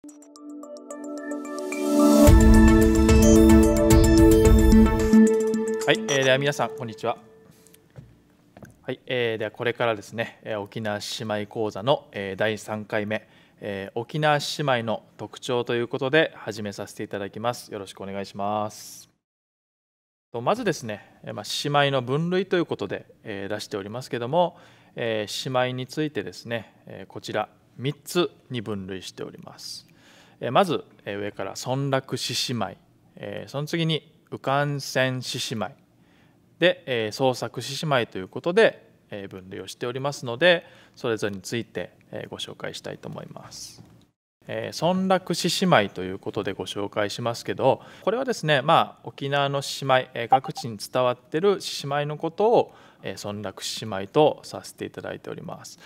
はい、えー、では皆さんこんにちは。はい、えー、ではこれからですね、え沖縄姉妹講座の、え第3回目、えー、沖縄姉妹の特徴ということで始めさせていただきます。よろしくお願いします。とまずですね、まあ、姉妹の分類ということで、え出しておりますけども、え姉妹についてですね、えこちら3つに分類しておりますまず上から村落獅子舞その次に右官船獅子舞で創作獅子舞ということで分類をしておりますのでそれぞれについてご紹介したいと思います。村落獅子舞ということでご紹介しますけどこれはですねまあ沖縄の獅子舞各地に伝わってる獅子舞のことを村落獅子舞とさせていただいております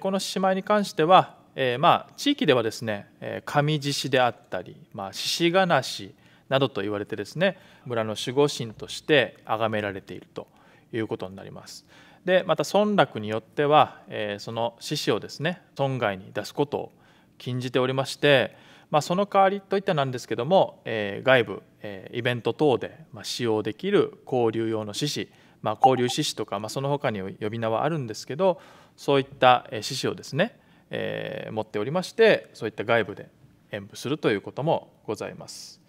この獅子舞に関してはえー、まあ地域ではですね上獅子であったり、まあ、獅子がなしなどと言われてですね村の守護神として崇められているということになります。でまた村落によっては、えー、その獅子をですね村外に出すことを禁じておりまして、まあ、その代わりといったなんですけども、えー、外部、えー、イベント等で、まあ、使用できる交流用の獅子、まあ、交流獅子とか、まあ、その他に呼び名はあるんですけどそういった獅子をですねえー、持っておりましてそういった外部で演舞するということもございます。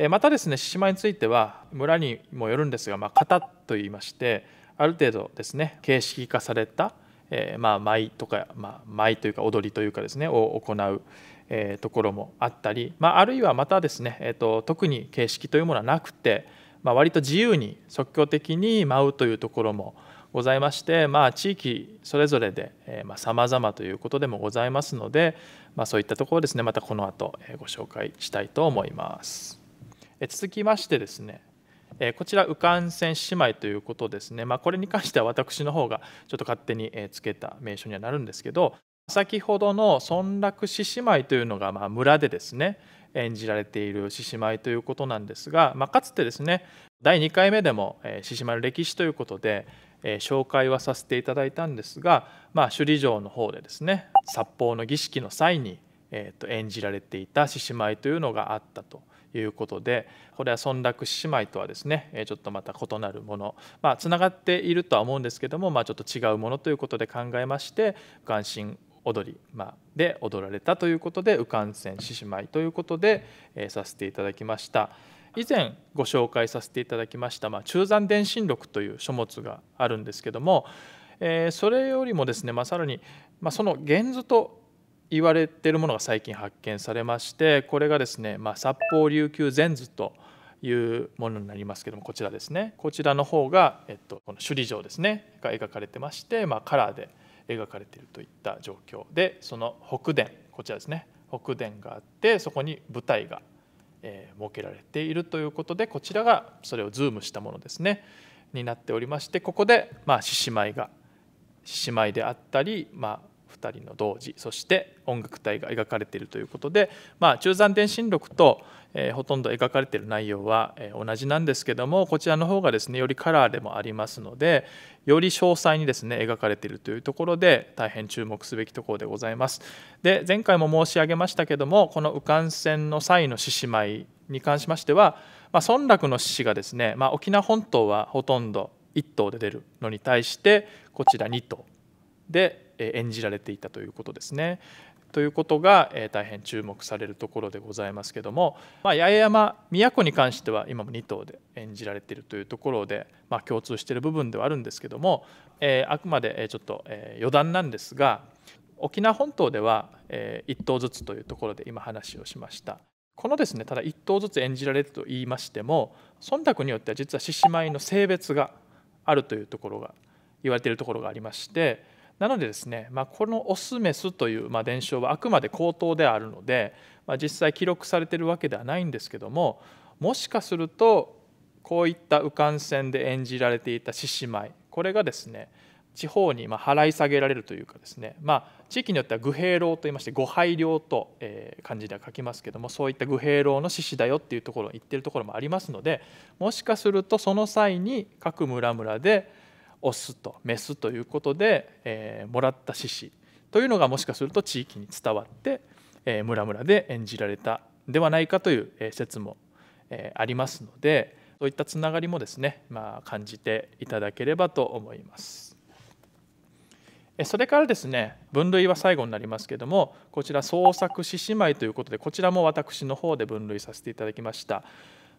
えまたですね獅子舞については村にもよるんですが、まあ、型といいましてある程度ですね形式化された、えー、まあ、舞とか、まあ、舞というか踊りというかですねを行う、えー、ところもあったり、まあ、あるいはまたですね、えーと、特に形式というものはなくて、まあ、割と自由に即興的に舞うというところもございまして、まあ、地域それぞれでさまざ、まということでもございますので、まあ、そういったところですねまたこの後ご紹介したいと思います。続きましてですねこちら「羽官線姉妹」ということですね、まあ、これに関しては私の方がちょっと勝手につけた名称にはなるんですけど先ほどの「村落獅子舞」というのがまあ村でですね演じられている獅子舞ということなんですが、まあ、かつてですね第2回目でも獅子舞の歴史ということでえ紹介はさせていただいたんですが、まあ、首里城の方でですね殺法の儀式の際に、えー、と演じられていた獅子舞というのがあったということでこれは村落獅子舞とはですねちょっとまた異なるものまあつながっているとは思うんですけども、まあ、ちょっと違うものということで考えまして関心踊り、まあ、で踊られたということで「右官船獅子舞」ということで、えー、させていただきました。以前ご紹介させていただきました、まあ、中山電信録という書物があるんですけども、えー、それよりもですね、まあ、さらに、まあ、その源図と言われているものが最近発見されましてこれがですね、まあ、札幌琉球禅図というものになりますけどもこちらですねこちらの方が、えっと、この首里城ですねが描かれてまして、まあ、カラーで描かれているといった状況でその北殿こちらですね北殿があってそこに舞台がえ設けられているということでこちらがそれをズームしたものですねになっておりましてここでまあ獅子舞が獅子舞であったり、まあ2人の同時そして音楽隊が描かれているということで、まあ、中山電信録と、えー、ほとんど描かれている内容は、えー、同じなんですけどもこちらの方がですねよりカラーでもありますのでより詳細にですね描かれているというところで大変注目すべきところでございます。で前回も申し上げましたけどもこの右官船の際の獅子舞に関しましては、まあ、孫楽の獅子がですね、まあ、沖縄本島はほとんど1頭で出るのに対してこちら2頭で演じられていたということですね。ということが、大変注目されるところでございますけども、まあ、八重山都に関しては今も2頭で演じられているというところで、まあ、共通している部分ではあるんですけども、えあくまでちょっと、余談なんですが沖縄本島では、え1頭ずつというところで今話をしました。このですねただ1頭ずつ演じられると言いましても忖度によっては実は獅子舞の性別があるというところが言われているところがありましてなのでですね、まあ、このオスメスという、まあ、伝承はあくまで口頭であるので、まあ、実際記録されているわけではないんですけどももしかするとこういった右官船で演じられていた獅子舞これがですね地方にま払い下げられるというかですね、まあ、地域によっては愚兵楼といいまして御拝領と、え漢字では書きますけどもそういった愚兵楼の獅子だよっていうところを言ってるところもありますのでもしかするとその際に各村々でオスとメスということで、えー、もらった獅子というのがもしかすると地域に伝わって、えー、村々で演じられたではないかという説も、えー、ありますのでそういったつながりもですね、まあ、感じていただければと思います。それからですね分類は最後になりますけどもこちら創作獅子舞ということでこちらも私の方で分類させていただきました。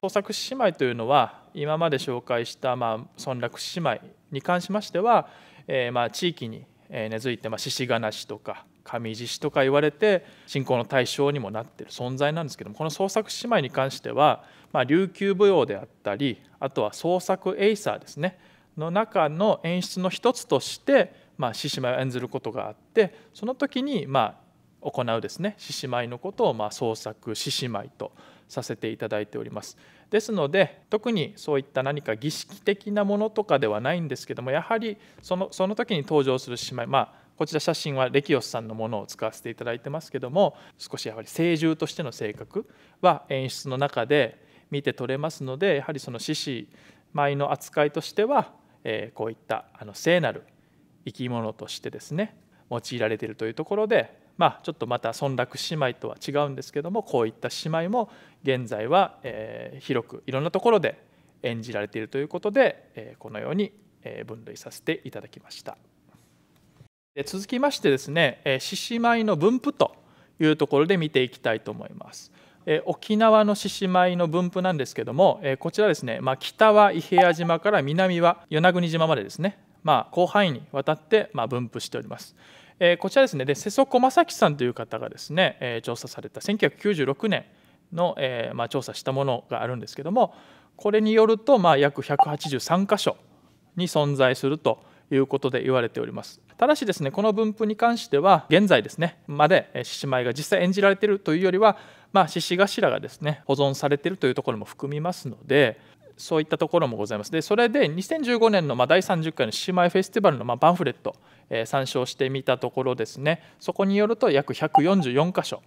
創作姉妹というのは今まで紹介したまあ村落姉妹に関しましては、えー、まあ地域に根付いてまあ獅子がなしとか上獅子とか言われて信仰の対象にもなってる存在なんですけどもこの創作姉妹に関しては、まあ、琉球舞踊であったりあとは創作エイサーですねの中の演出の一つとして、獅子舞を演ずることがあってその時にまあ行うですね獅子舞のことをまあ創作獅子舞とさせていただいております。ですので特にそういった何か儀式的なものとかではないんですけどもやはりそのその時に登場する姉妹まあこちら写真はレキオスさんのものを使わせていただいてますけども少しやはり成獣としての性格は演出の中で見て取れますのでやはりその獅子舞の扱いとしては、えこういったあの聖なる生き物としてですね用いられているというところでまあ、ちょっとまた村落姉妹とは違うんですけどもこういった姉妹も現在は、え広くいろんなところで演じられているということで、えこのように分類させていただきました。で続きましてですね獅子舞の分布というところで見ていきたいと思います。沖縄の獅子舞の分布なんですけどもこちらですね、まあ、北は伊平屋島から南は与那国島までですね、まあ、広範囲にわたってま分布しております。えー、こちらですねで瀬底正樹さんという方がですね、えー、調査された1996年の、えーまあ、調査したものがあるんですけどもこれによると、まあ、約183箇所に存在するということで言われておりますただしですねこの分布に関しては現在ですねまで獅子舞が実際演じられているというよりはまあ獅子頭がですね保存されているというところも含みますのでそういったところもございます。で、それで2015年のま第30回の姉妹フェスティバルのまパンフレット、えー、参照してみたところですね、そこによると約144箇所、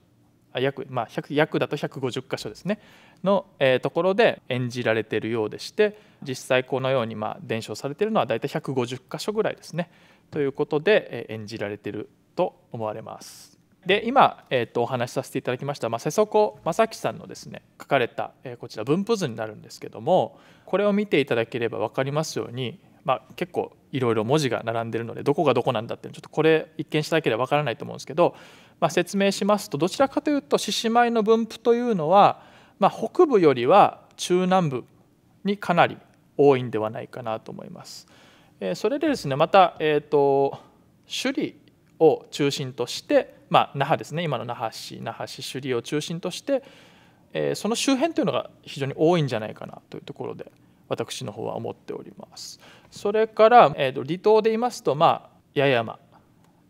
あ約,、まあ、約だと150箇所ですね、の、えー、ところで演じられているようでして、実際このようにま伝承されているのは大体150箇所ぐらいですね。ということで、え演じられていると思われます。で今、えーと、お話しさせていただきました、まあ、瀬底正樹さんのですね書かれた、えー、こちら分布図になるんですけどもこれを見ていただければ分かりますように、まあ、結構いろいろ文字が並んでるのでどこがどこなんだってちょっとこれ一見しなければ分からないと思うんですけど、まあ、説明しますとどちらかというと獅子舞の分布というのは、まあ、北部よりは中南部にかなり多いんではないかなと思います。えー、それでですねまた、えーと首里を中心として、まあ、那覇ですね今の那覇市那覇市首里を中心として、えー、その周辺というのが非常に多いんじゃないかなというところで私の方は思っております。それから、えー、と離島で言いますと、まあ、八重山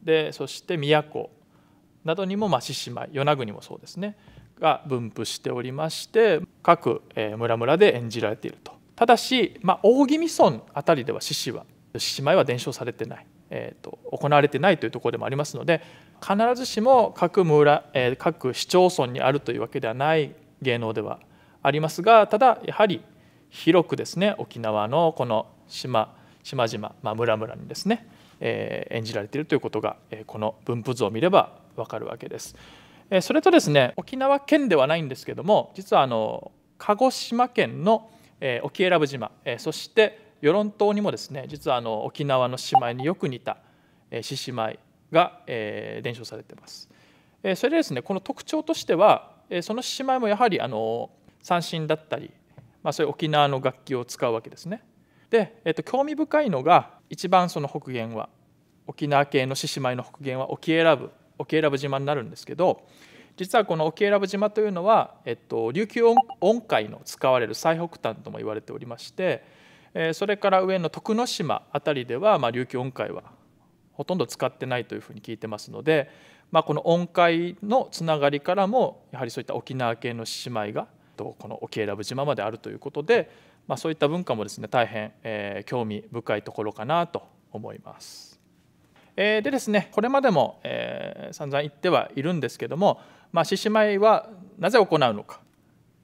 でそして宮古などにも、まあ、獅子舞与那国もそうですねが分布しておりまして各村々で演じられているとただし、まあ、大宜味村あたりでは獅子は獅子舞は伝承されてないえーと、行われてないというところでもありますので必ずしも各村、えー、各市町村にあるというわけではない芸能ではありますがただやはり広くですね沖縄のこの島島々、まあ、村々にですね、えー、演じられているということが、えー、この分布図を見ればわかるわけです。えそれとですね沖縄県ではないんですけども実はあの鹿児島県の、え沖永良部島、えそして与論島にもですね実はあの沖縄の姉妹によく似た獅子舞が、伝承されています。えそれでですねこの特徴としては、その獅子舞もやはりあの三線だったり、まあ、そういう沖縄の楽器を使うわけですね。で、えっと、と興味深いのが一番その北限は沖縄系の獅子舞の北限は沖永良部沖永良部島になるんですけど実はこの沖永良部島というのは、えっと、琉球音階の使われる最北端とも言われておりましてそれから上の徳之島辺りでは、まあ、琉球音階はほとんど使ってないというふうに聞いてますので、まあ、この音階のつながりからもやはりそういった沖縄系の獅子舞がこの沖永良部島まであるということで、まあ、そういった文化もですね大変、え興味深いところかなと思います。えでですねこれまでも、え散々言ってはいるんですけども獅子、舞はなぜ行うのか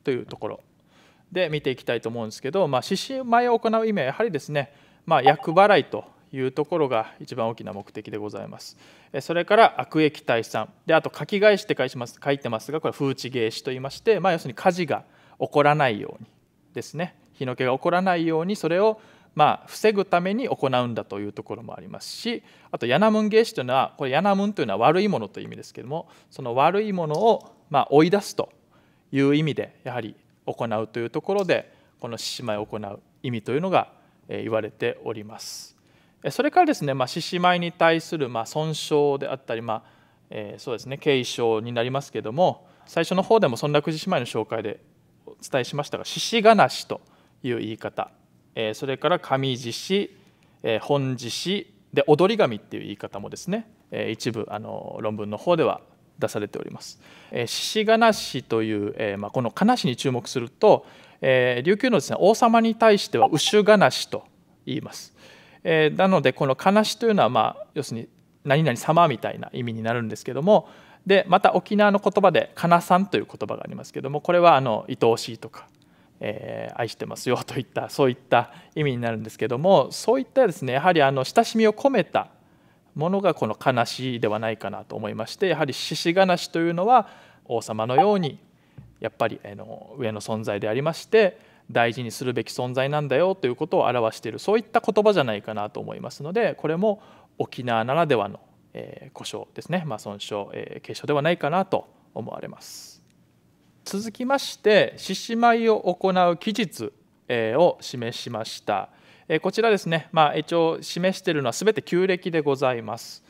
というところで見ていきたいと思うんですけど、まあ、獅子舞を行う意味はやはりですね、まあ、厄払いというところが一番大きな目的でございます。それから悪役退散であと書き返しって書います書いてますがこれ風致芸師と言いまして、まあ、要するに火事が起こらないようにですね火の気が起こらないようにそれをまあ防ぐために行うんだというところもありますしあとヤナムン芸師というのはこれヤナムンというのは悪いものという意味ですけどもその悪いものをまあ追い出すという意味でやはり行うというところでこの獅子舞を行う意味というのが言われております。それからですね、ま獅子舞に対するま損傷であったり、まあえそうですね継承になりますけども最初の方でも村楽獅子舞の紹介でお伝えしましたが獅子がなしという言い方、えそれから上獅子、え本獅子で踊り神っていう言い方もですね、え一部あの論文の方では出されております。え獅子がなしという、えーまあ、このかなしに注目すると、えー、琉球のです、ね、王様に対しては牛がなしと言います。えー、なのでこのかなしというのは、まあ、要するに何々様みたいな意味になるんですけどもでまた沖縄の言葉で「かなさん」という言葉がありますけどもこれはあの愛おしいとか、えー、愛してますよといったそういった意味になるんですけどもそういったですねやはりあの親しみを込めたものがこの悲しいではないかなと思いましてやはり獅子悲しというのは王様のようにやっぱりあの上の存在でありまして大事にするべき存在なんだよということを表しているそういった言葉じゃないかなと思いますのでこれも沖縄ならではの、え故障ですね、まあ、損傷、えー、ではないかなと思われます。続きまして獅子舞を行う期日を示しました。こちらですね、まあ、一応示しているのは全て旧暦でございます。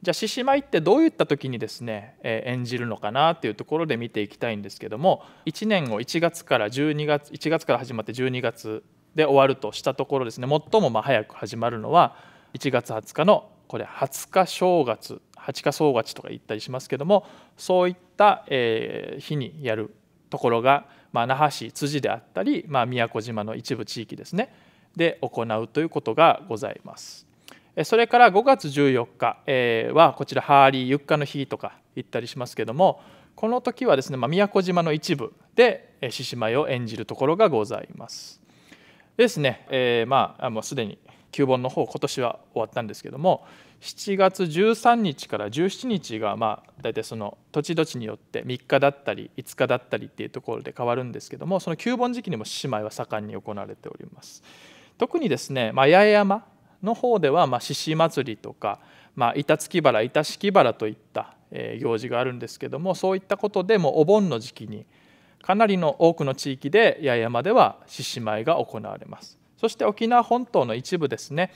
じゃあ獅子舞ってどういった時にですね演じるのかなっていうところで見ていきたいんですけども1年を1月から12月1月から始まって12月で終わるとしたところですね最もま早く始まるのは1月20日のこれ20日正月8日総月とか言ったりしますけどもそういった日にやるところが、まあ、那覇市辻であったり、まあ、宮古島の一部地域ですねで行うということがございます。それから5月14日はこちらハーリーユッカの日とか言ったりしますけどもこの時はですね、まあ、宮古島の一部で獅子舞を演じるところがございます。ですね、えー、まあもうすでに旧盆の方今年は終わったんですけども7月13日から17日がまあ大体その土地土地によって3日だったり5日だったりっていうところで変わるんですけどもその旧盆時期にも獅子舞は盛んに行われております。特にですね、まあ、八重山の方では、ま獅子祭りとか、まあ、板月原板敷原といった行事があるんですけどもそういったことでもお盆の時期にかなりの多くの地域で八重山では獅子舞が行われます。そして沖縄本島の一部ですね、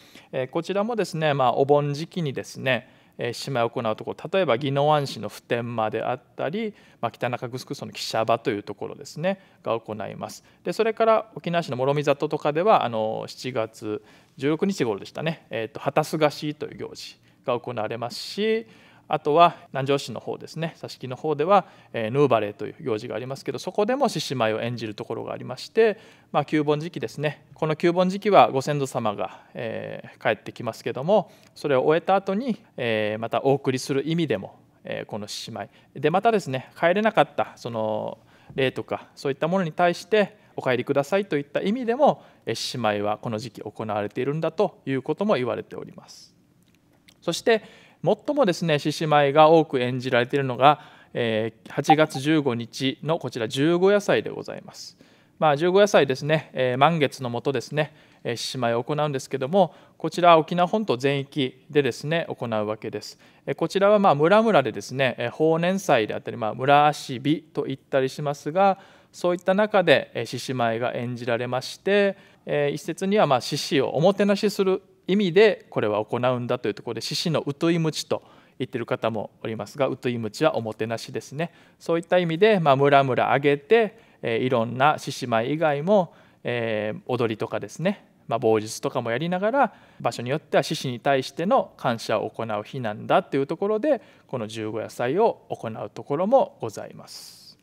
こちらもですね、まあ、お盆時期にですね、え姉妹を行うところ例えば宜野湾市の普天間であったり、まあ、北中城村の汽車場というところですねが行いますでそれから沖縄市の諸見里とかではあの7月16日頃でしたね、えーと、と旗すがしという行事が行われますしあとは南城市の方ですね佐敷の方では、えー、ヌーバレーという行事がありますけどそこでも獅子舞を演じるところがありまして、まあ、旧盆時期ですねこの旧盆時期はご先祖様が、えー、帰ってきますけどもそれを終えた後に、えー、またお送りする意味でも、えー、この獅子舞でまたですね帰れなかったその霊とかそういったものに対してお帰りくださいといった意味でも獅子舞はこの時期行われているんだということも言われております。そして最もですね獅子舞が多く演じられているのが、え8月15日のこちら十五夜祭でございます。まあ、十五夜祭ですね、え満月のもとですね獅子舞を行うんですけどもこちらは沖縄本島全域でですね行うわけです。こちらはま村々でですね法年祭であったり、ま村足日と言ったりしますがそういった中で獅子舞が演じられまして一説にはま獅子をおもてなしする意味でこれは行うんだというところで獅子の疎い鞭と言ってる方もおりますが疎い鞭はおもてなしですねそういった意味でまあムラムラ上げて、えー、いろんな獅子舞以外も、えー、踊りとかですねまあ、棒術とかもやりながら場所によっては獅子に対しての感謝を行う日なんだというところでこの十五夜祭を行うところもございます。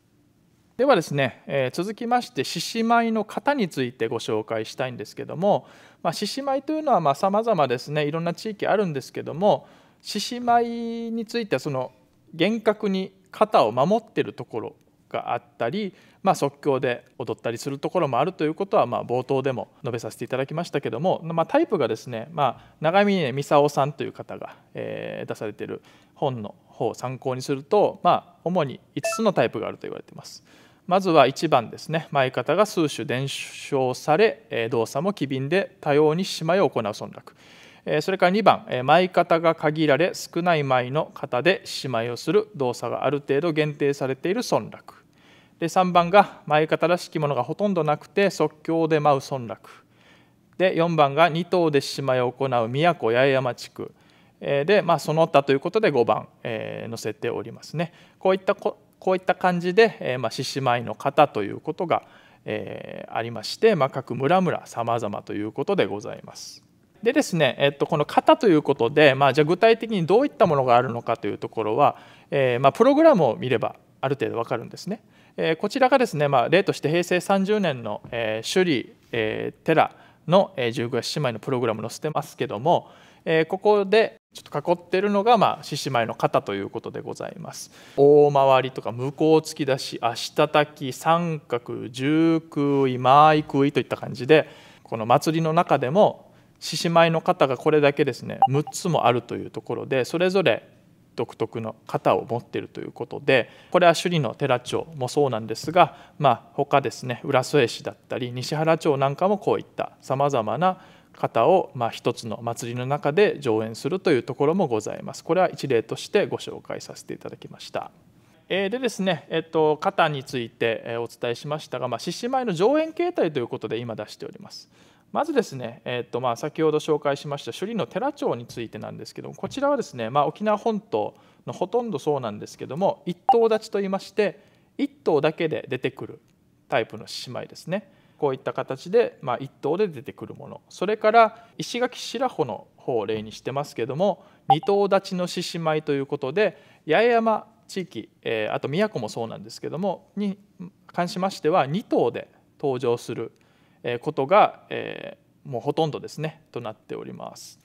ではですね、えー、続きまして獅子舞の型についてご紹介したいんですけどもまあ、獅子舞というのはま様々ですねいろんな地域あるんですけども獅子舞についてはその厳格に肩を守ってるところがあったり、まあ、即興で踊ったりするところもあるということはま冒頭でも述べさせていただきましたけども、まあ、タイプがですね、まあ、長峰美沙さんという方が、え出されてる本の方を参考にすると、ま主に5つのタイプがあると言われています。まずは1番ですね前方が数種伝承され動作も機敏で多様にしまいを行う村落それから2番前方が限られ少ない前の方でしまいをする動作がある程度限定されている村落で3番が前方らしきものがほとんどなくて即興で舞う村落で4番が2頭でしまいを行う宮古八重山地区で、まあ、その他ということで5番、えー、載せておりますね。こういったここういった感じで、えま獅子舞の型ということが、えー、ありまして、まあ、各村々さまざまということでございます。でですね、えっと、この型ということで、まあ、じゃあ具体的にどういったものがあるのかというところは、えーまあ、プログラムを見ればある程度わかるんですね。えー、こちらがですね、まあ、例として平成30年の、えー、首里、えー、寺の十五夜姉妹のプログラム載せてますけども、えー、ここでちょっと囲ってるのが、まあ、獅子舞の型ということでございます。大回りとか向こう突き出し足たたき三角十九位舞い空位といった感じでこの祭りの中でも獅子舞の型がこれだけですね6つもあるというところでそれぞれ独特の型を持っているということでこれは首里の寺町もそうなんですが、まあ、他ですね浦添市だったり西原町なんかもこういったさまざまな方をまあ一つの祭りの中で上演するというところもございます。これは一例としてご紹介させていただきました。でですね、えっと、肩についてお伝えしましたが、まあ、獅子舞の上演形態ということで今出しております。まずですね、えっとまあ、先ほど紹介しました処理の寺町についてなんですけどもこちらはですね、まあ、沖縄本島のほとんどそうなんですけども一頭立ちと言いまして一頭だけで出てくるタイプの獅子舞ですね。こういった形で、まあ、一頭で出てくるものそれから石垣白穂の方を例にしてますけども二頭立ちの獅子舞ということで八重山地域、えー、あと宮古もそうなんですけどもに関しましては二頭で登場することが、えー、もうほとんどですねとなっております。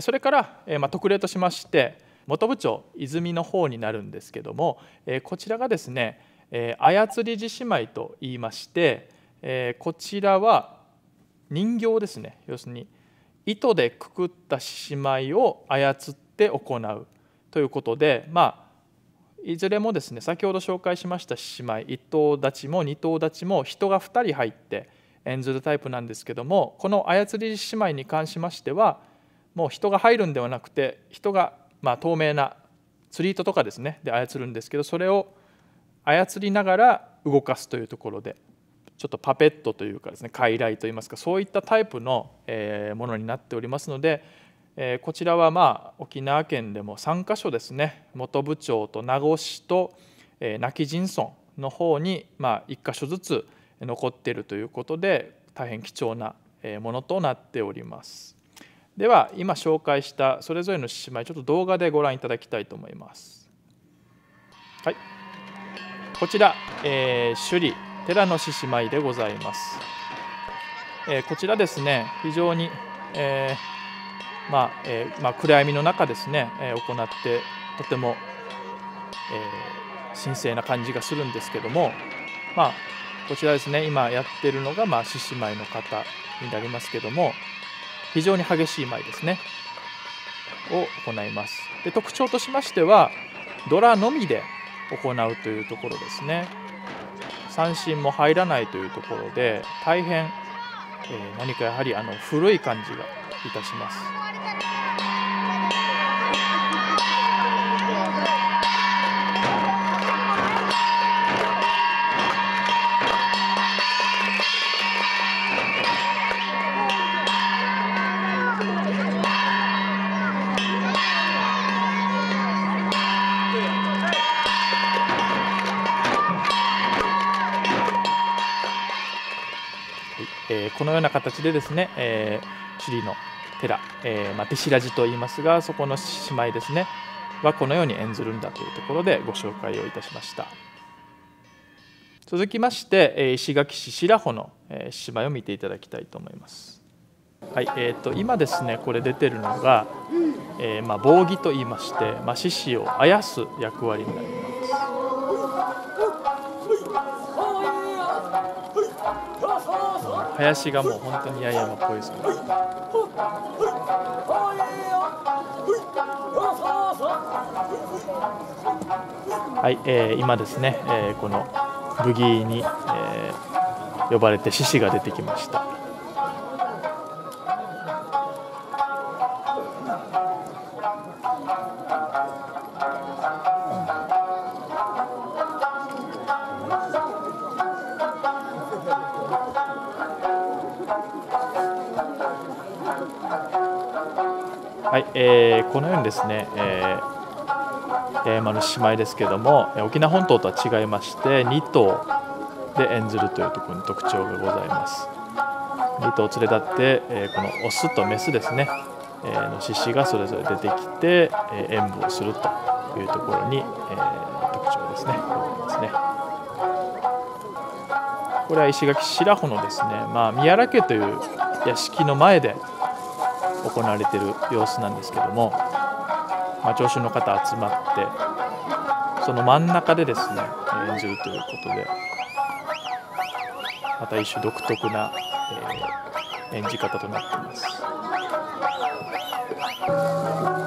それから、えー、まあ、特例としまして本部長泉の方になるんですけども、えこちらがですね、え操り獅子舞と言いましてえー、こちらは人形ですね要するに糸でくくった獅子舞を操って行うということでまあいずれもですね先ほど紹介しました獅子舞1頭立ちも2頭立ちも人が2人入って演ずるタイプなんですけどもこの操り獅子舞に関しましてはもう人が入るんではなくて人がまあ透明な釣り糸とかですねで操るんですけどそれを操りながら動かすというところでちょっとパペットというかですね傀儡といいますかそういったタイプのものになっておりますのでこちらはまあ沖縄県でも3か所ですね本部町と名護市と那紀仁村の方にまあ1か所ずつ残っているということで大変貴重なものとなっております。では今紹介したそれぞれの獅子ちょっと動画でご覧いただきたいと思います。はい、こちら、えー、首里寺の獅子舞でございます、えー、こちらですね非常に、えー、まあ、えー、まあ、暗闇の中ですね、え行ってとても、え神聖な感じがするんですけどもまあこちらですね今やってるのが、まあ、獅子舞の方になりますけども非常に激しい舞ですねを行いますで特徴としましてはドラのみで行うというところですね。三振も入らないというところで大変、えー、何かやはりあの古い感じがいたします。このような形でですね、えー、チリの寺、えーまあ、弟シラジと言いますがそこの姉妹ですねはこのように演ずるんだというところでご紹介をいたしました続きまして石垣市白穂の姉妹を見ていただきたいと思いますはいえーと、今ですねこれ出てるのが、えーまあ、棒木と言いまして、まあ、獅子をあやす役割になります林がもう本当に八重山っぽいですね。はい、えー、今ですね、えー、このブギーに、えー、呼ばれて獅子が出てきました。えー、このようにですね、えー、八重の姉妹ですけども沖縄本島とは違いまして2頭で演ずるというところに特徴がございます2頭連れ立って、えこのオスとメスですね、えの獅子がそれぞれ出てきて、え演舞をするというところに、え特徴ですねございますね。これは石垣白穂のですね、まあ、宮良家という屋敷の前で行われてる様子なんですけども、まあ、聴衆の方集まってその真ん中でですね演じるということでまた一種独特な、えー、演じ方となっています。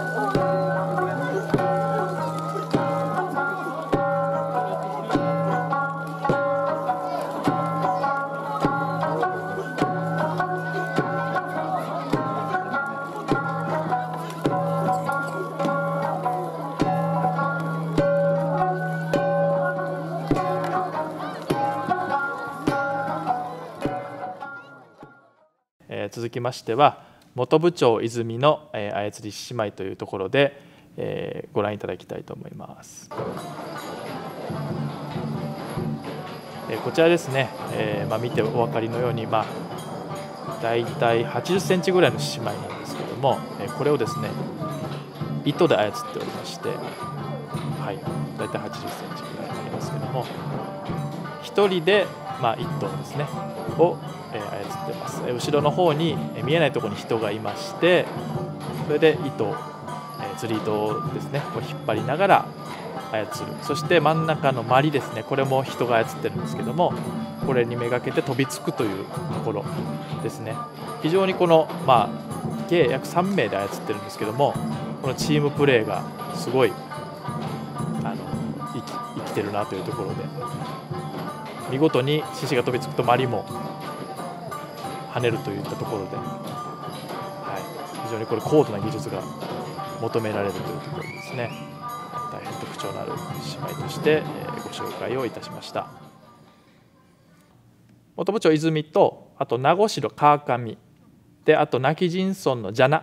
きましては本部町泉の操り姉妹というところでご覧いただきたいと思います。こちらですね、えま見てお分かりのように、まあ、大体80センチぐらいの姉妹なんですけども、えこれをですね糸で操っておりまして、はい、大体80センチぐらいになりますけども1人で、まあ、1頭ですねを後ろの方に見えないところに人がいましてそれで糸、え釣り糸ですねを引っ張りながら操るそして真ん中のマリですねこれも人が操ってるんですけどもこれにめがけて飛びつくというところですね非常にこのまあ計約3名で操ってるんですけどもこのチームプレーがすごいあの生きてるなというところで見事に獅子が飛びつくとマリも跳ねるといったところで、はい、非常にこれ高度な技術が求められるというところですね大変特徴のある姉妹として、えー、ご紹介をいたしました本部長泉とあと名護市の川上であと泣き人村の蛇名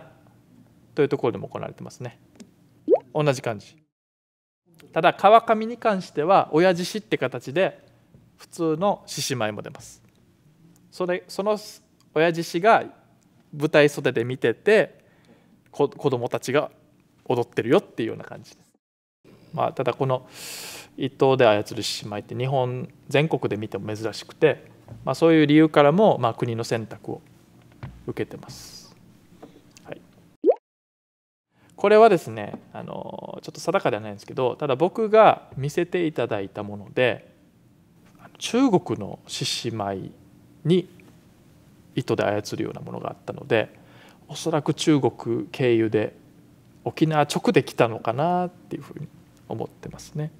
というところでも行われてますね同じ感じただ川上に関しては親獅子って形で普通の獅子舞も出ますそれその親父氏が舞台袖で見てて子供たちが踊ってるよっていうような感じです。まあ、ただこの一頭で操る獅子舞って日本全国で見ても珍しくて、まあ、そういう理由からも、まあ、国の選択を受けてます。はい、これはですねあのちょっと定かではないんですけどただ僕が見せていただいたもので中国の獅子舞に糸で操るようなものがあったのでおそらく中国経由で沖縄直で来たのかなっていうふうに思ってますね。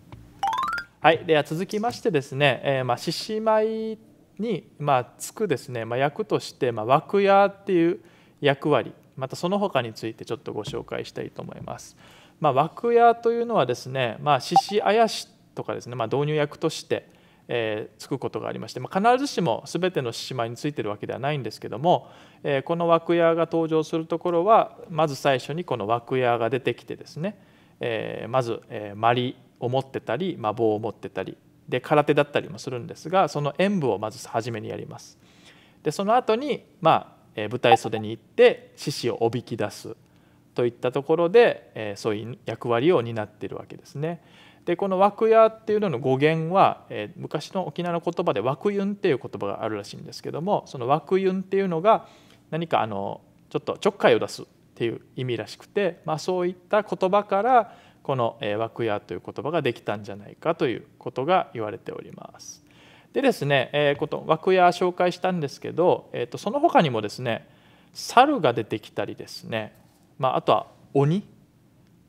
はい、では続きましてですね、えー、まあ獅子舞にまあつくですね、まあ、役としてまあ枠屋っていう役割またその他についてちょっとご紹介したいと思います。まあ、枠屋というのはですね、まあ、獅子あやしとかですね、まあ、導入役としてえつくことがありまして、ま必ずしも全ての獅子舞についてるわけではないんですけども、えこの枠屋が登場するところはまず最初にこの枠屋が出てきてですね、えまず、えを持ってたり、ま棒を持ってたりで空手だったりもするんですがその演舞をまず初めにやります。でその後にまあ、え舞台袖に行って獅子をおびき出す。といったところで、えそういう役割を担っているわけですね。でこの枠屋っていうのの語源は、え昔の沖縄の言葉で枠ユンっていう言葉があるらしいんですけどもその枠ユンっていうのが何かあのちょっとちょっかいを出すっていう意味らしくて、まあ、そういった言葉からこの枠屋という言葉ができたんじゃないかということが言われております。でですね、えー、この枠屋紹介したんですけど、えー、とその他にもですね猿が出てきたりですねまあ、あとは鬼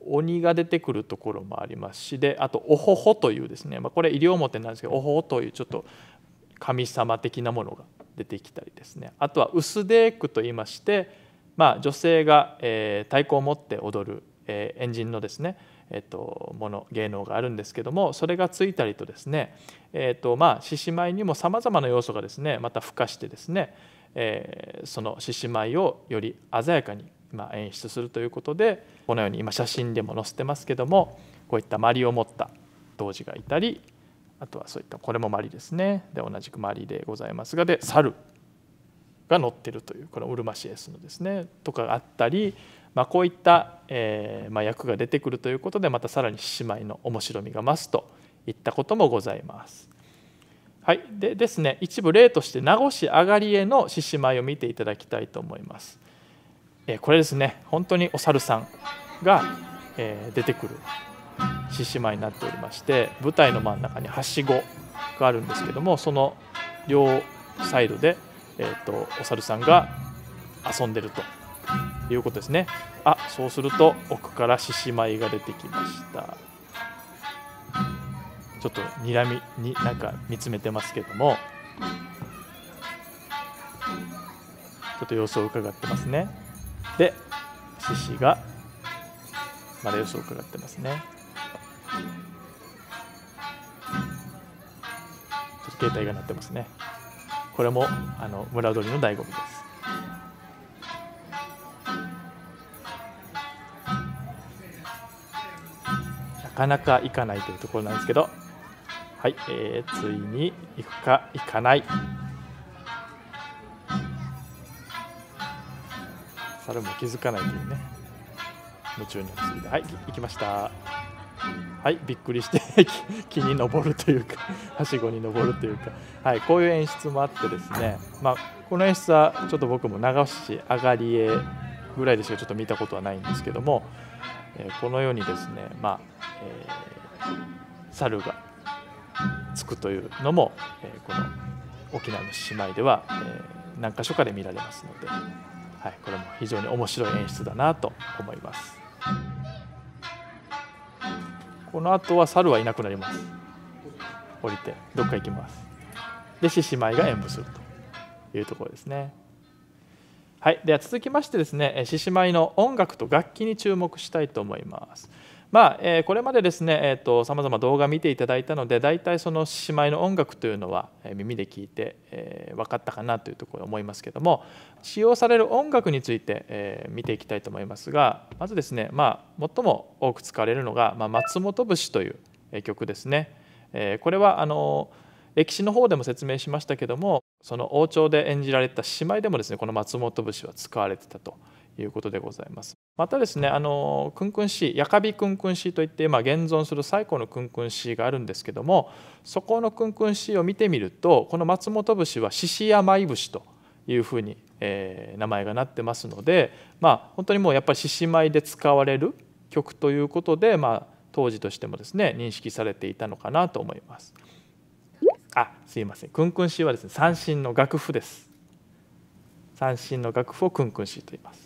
鬼が出てくるところもありますしであとおほほというですね、まあ、これ療表なんですけどおほほというちょっと神様的なものが出てきたりですねあとは薄デークといいまして、まあ、女性が、えー、太鼓を持って踊る、えー、エンジンのですね、えーと、ともの芸能があるんですけどもそれがついたりとですね、えーとまあ、獅子舞にもさまざまな要素がですねまた付加してですね、えー、その獅子舞をより鮮やかにま演出するということでこのように今写真でも載せてますけどもこういったまりを持った童子がいたりあとはそういったこれもまりですねで同じくまりでございますがで猿が乗ってるというこのうるまし、エスのですねとかがあったり、まあ、こういった、えー、まあ、役が出てくるということでまたさらに獅子舞の面白みが増すといったこともございます。はい、でですね一部例として名護市あがりへの獅子舞を見ていただきたいと思います。えこれですね本当にお猿さんが、え出てくる獅子舞になっておりまして舞台の真ん中にはしごがあるんですけどもその両サイドで、えーと、とお猿さんが遊んでるということですねあそうすると奥から獅子舞が出てきましたちょっとにらみになんか見つめてますけどもちょっと様子を伺ってますねで獅子がマレウスを食らってますねちょっと携帯が鳴ってますねこれもあの村鳥の醍醐味ですなかなか行かないというところなんですけどはい、えー、ついに行くか行かない猿も気づかないというね夢中に陥ってはい行きましたはいびっくりして木 に登るというか はしごに登るというか、はい、こういう演出もあってですね、まあ、この演出はちょっと僕も長し上がり絵ぐらいでしかちょっと見たことはないんですけども、えー、このようにですね、まあえー、猿がつくというのも、えー、この沖縄の姉妹では、え何か所かで見られますので。はい、これも非常に面白い演出だなと思いますこの後は猿はいなくなります降りてどっか行きますで獅子舞が演舞するというところですねはい、では続きましてですね獅子舞の音楽と楽器に注目したいと思いますまあ、えこれまでですね、えまと様々動画見ていただいたので大体その姉妹の音楽というのは耳で聞いて、え分かったかなというところ思いますけども使用される音楽について、え見ていきたいと思いますがまずですね、まあ、最も多く使われるのが「ま松本節」という曲ですね。えこれはあの歴史の方でも説明しましたけどもその王朝で演じられた姉妹でもですねこの松本節は使われてたと。いうことでございます。またですね、あのクンクンシー、ヤカビクンクンシといって、まあ、現存する最古のクンクンシがあるんですけども、そこのクンクンシを見てみると、この松本節は獅子山舞節というふうに、えー、名前がなってますので、まあ、本当にもうやっぱり獅子舞で使われる曲ということで、まあ、当時としてもですね認識されていたのかなと思います。あすいませんクンクンシはですね三振の楽譜です。三振の楽譜をクンクンシと言います。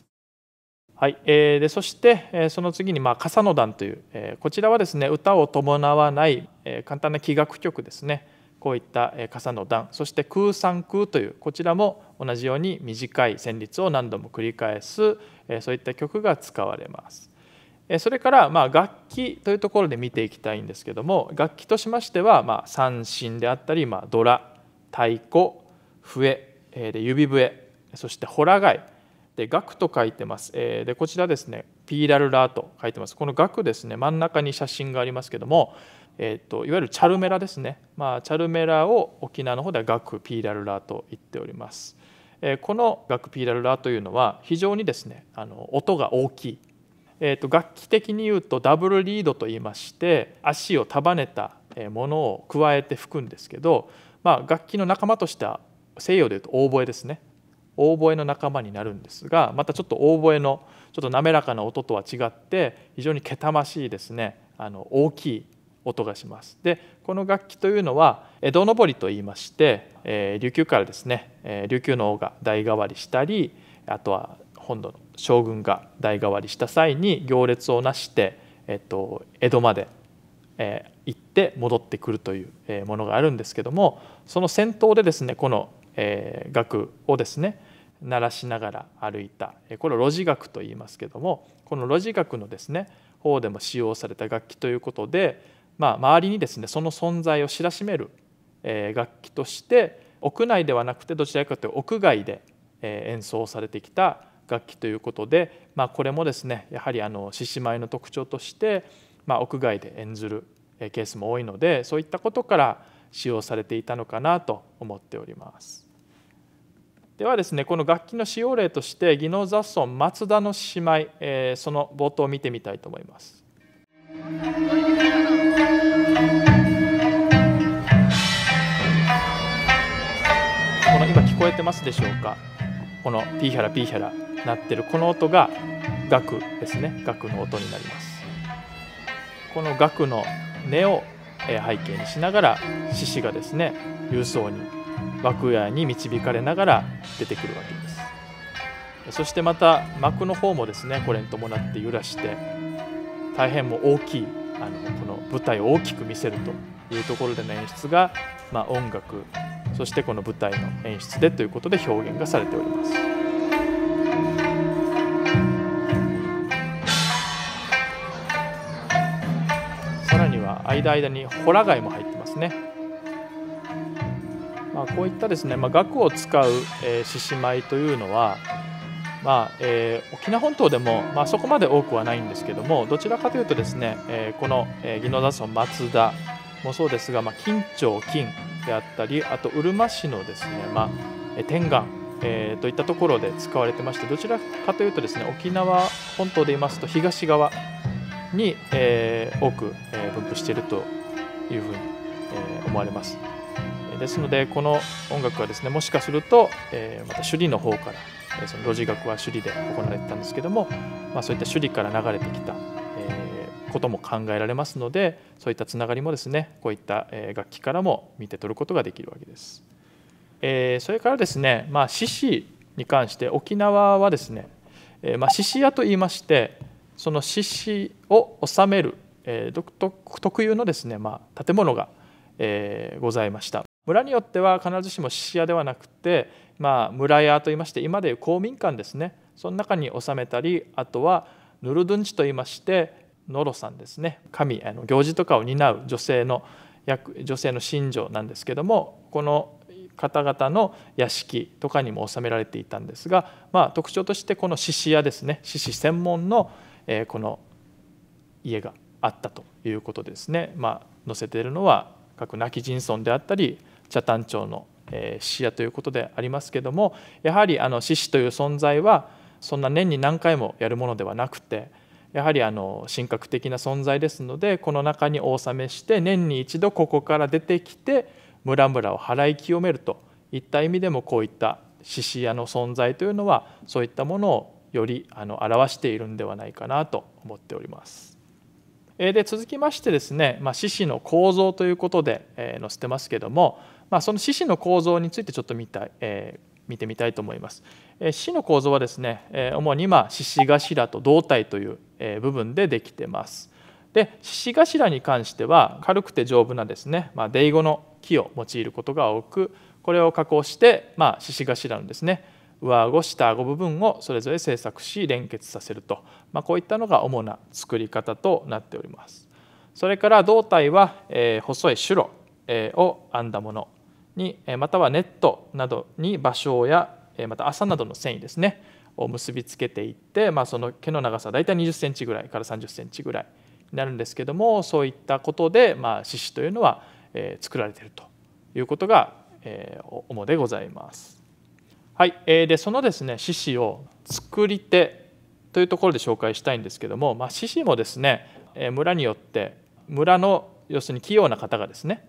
はい、えー、でそして、えー、その次に、まあ、笠の段という、えー、こちらはですね歌を伴わない、えー、簡単な器楽曲ですねこういった、えー、笠の段そして空三空というこちらも同じように短い旋律を何度も繰り返す、えー、そういった曲が使われます。えそれから、まあ、楽器というところで見ていきたいんですけども楽器としましては、まあ、三振であったり、まあ、ドラ太鼓笛、えー、で指笛そしてほら貝で額と書いてます、えー、でこちらですねピーラルラーと書いてますこの額ですね真ん中に写真がありますけども、えーと、いわゆるチャルメラですね、まあ、チャルメラを沖縄の方では額ピーラルラーと言っております、えー、この額ピーラルラーというのは非常にですねあの音が大きいえーと、楽器的に言うとダブルリードと言いまして足を束ねたものを加えて吹くんですけど、まあ、楽器の仲間としては西洋で言うとオーボエですねオーボエの仲間になるんですがまたちょっとオーボエのちょっと滑らかな音とは違って非常にけたましいですねあの大きい音がします。でこの楽器というのは江戸のぼりといいまして、えー、琉球からですね、えー、琉球の王が代替わりしたりあとは本土の将軍が代替わりした際に行列をなして、えっと、江戸まで、えー、行って戻ってくるという、えものがあるんですけどもその先頭でですねこの、え楽をですね鳴らしながら歩いたこれを路地楽と言いますけどもこの路地楽のですね方でも使用された楽器ということで、まあ、周りにですねその存在を知らしめる楽器として屋内ではなくてどちらかというと屋外で演奏されてきた楽器ということで、まあ、これもですねやはりあの獅子舞の特徴として、まあ、屋外で演ずるケースも多いのでそういったことから使用されていたのかなと思っております。ではですねこの楽器の使用例として技能雑尊松田の姉妹、えー、その冒頭を見てみたいと思います。この今聞こえてますでしょうかこのピーヒャラピーヒャラなってるこの音が楽ですね楽の音になりますこの楽の音を背景にしながら獅子がですね勇壮に幕屋に導かれながら出てくるわけですそしてまた幕の方もですねこれに伴って揺らして大変も大きいあのこの舞台を大きく見せるというところでの演出が、まあ、音楽そしてこの舞台の演出でということで表現がされております。さらには間々にホラ貝も入ってますね。まあ、こういったですね、まあ、額を使う、え獅子舞というのは、まあえー、沖縄本島でも、まあ、そこまで多くはないんですけどもどちらかというとですね、えー、この、え宜野座村松田もそうですが、まあ、金町金であったりあとうるま市のですね、まあ、天眼、えー、といったところで使われてましてどちらかというとですね沖縄本島で言いますと東側に、えー、多く、え分布しているというふうに、え思われます。ですのでこの音楽はですねもしかすると、えまた首里の方から、えその路地学は首里で行われてたんですけども、まあ、そういった首里から流れてきた、えことも考えられますのでそういったつながりもですねこういった、え楽器からも見て取ることができるわけです。えそれからですね、まあ、獅子に関して沖縄はですね、えまあ、獅子屋といいましてその獅子を収める、え独特有のですね、まあ、建物がえー、ございました。村によっては必ずしも質屋ではなくて、まあ、村屋といいまして今でいう公民館ですねその中に収めたりあとはヌルドゥンチといいましてノロさんですね神あの行事とかを担う女性の女性の信条なんですけどもこの方々の屋敷とかにも収められていたんですが、まあ、特徴としてこの獅子屋ですね獅子専門の、えこの家があったということですね、まあ、載せているのは各亡き人尊であったり北谷町の死屋ということでありますけどもやはりあの獅子という存在はそんな年に何回もやるものではなくてやはりあの神格的な存在ですのでこの中にお納めして年に一度ここから出てきて村々を払い清めるといった意味でもこういった獅子屋の存在というのはそういったものをよりあの表しているんではないかなと思っております。で続きましてですね、まあ、獅子の構造ということで載せてますけどもまあ、その四肢の構造についてちょっと見たい、えー、見てみたいと思います。死の構造はですね主に今獅子頭と胴体という部分でできてます。で獅子頭に関しては軽くて丈夫なですね、まあ、デイゴの木を用いることが多くこれを加工してまあ、獅子頭のですね上顎下顎部分をそれぞれ製作し連結させると、まあ、こういったのが主な作り方となっております。それから胴体は、えー、細い白、えー、を編んだものにまたはネットなどに芭蕉やまた麻などの繊維ですねを結びつけていって、まあ、その毛の長さ大体2 0センチぐらいから3 0センチぐらいになるんですけどもそういったことで、まあ、獅子というのは、え作られているということが、え主でございます。はい、えー、でそのですね獅子を作り手というところで紹介したいんですけども、まあ、獅子もですね村によって村の要するに器用な方がですね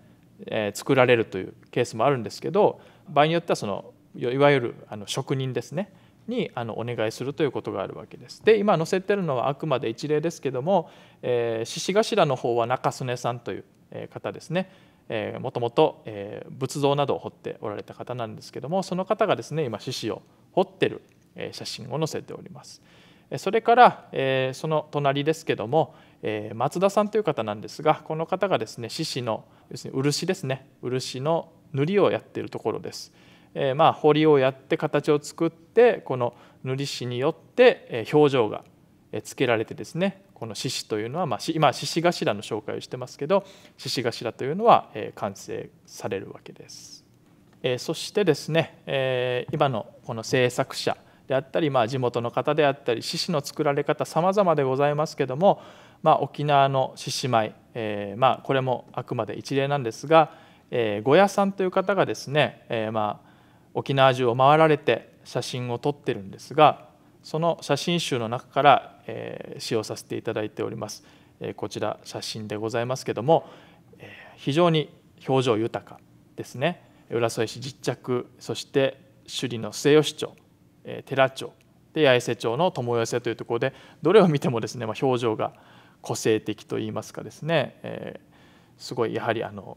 え作られるというケースもあるんですけど場合によってはそのいわゆるあの職人ですねにあのお願いするということがあるわけです。で今載せてるのはあくまで一例ですけども、えー、獅子頭の方は中曽根さんという方ですね、えもともと、え仏像などを彫っておられた方なんですけどもその方がですね今獅子を彫ってる写真を載せております。それから、えその隣ですけども、え松田さんという方なんですがこの方がですね獅子の要するに漆ですね漆の塗りをやっているところです。えまあ彫りをやって形を作ってこの塗り師によって表情がつけられてですねこの獅子というのは、まあ、今獅子頭の紹介をしてますけど獅子頭というのは完成されるわけです。えそしてですね、え今のこの制作者であったり、まあ、地元の方であったり獅子の作られ方様々でございますけどもまあ、沖縄の獅子舞、えー、まあ、これもあくまで一例なんですが、えー、ゴさんという方がですね、えー、まあ、沖縄中を回られて写真を撮ってるんですがその写真集の中から、え使用させていただいております、えこちら写真でございますけども、え非常に表情豊かですね浦添市実着そして首里の末吉町、え寺町で八重瀬町の友寄せというところでどれを見てもですね、まあ、表情が個性的といいますかですね、えー、すごいやはりあの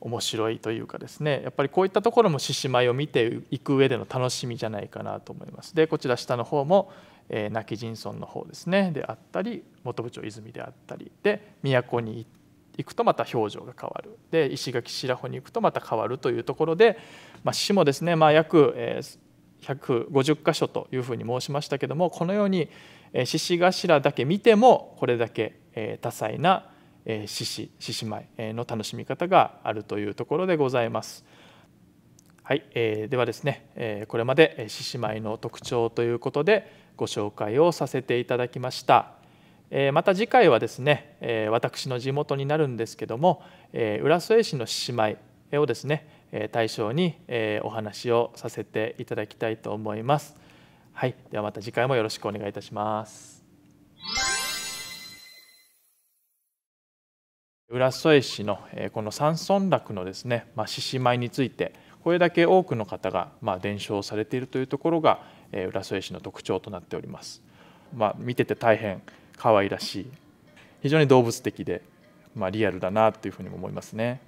面白いというかですねやっぱりこういったところも獅子舞を見ていく上での楽しみじゃないかなと思います。でこちら下の方も、えー、亡き人村の方ですねであったり本部長泉であったりで都に行くとまた表情が変わるで石垣白穂に行くとまた変わるというところで、まあ、もですね、まあ、約、えー、150箇所というふうに申しましたけどもこのように獅子頭だけ見てもこれだけ多彩な獅子獅子舞の楽しみ方があるというところでございます。はい、えー、ではですね、えこれまで獅子舞の特徴ということでご紹介をさせていただきました。えまた次回はですね、え私の地元になるんですけども、え浦添市の獅子舞をですね対象にお話をさせていただきたいと思います。はい、ではまた次回もよろしくお願いいたします。浦添市のこの山村落のですね、まあ、獅子舞についてこれだけ多くの方がまあ伝承されているというところが浦添市の特徴となっております。まあ、見てて大変可愛らしい非常に動物的で、まあ、リアルだなというふうにも思いますね。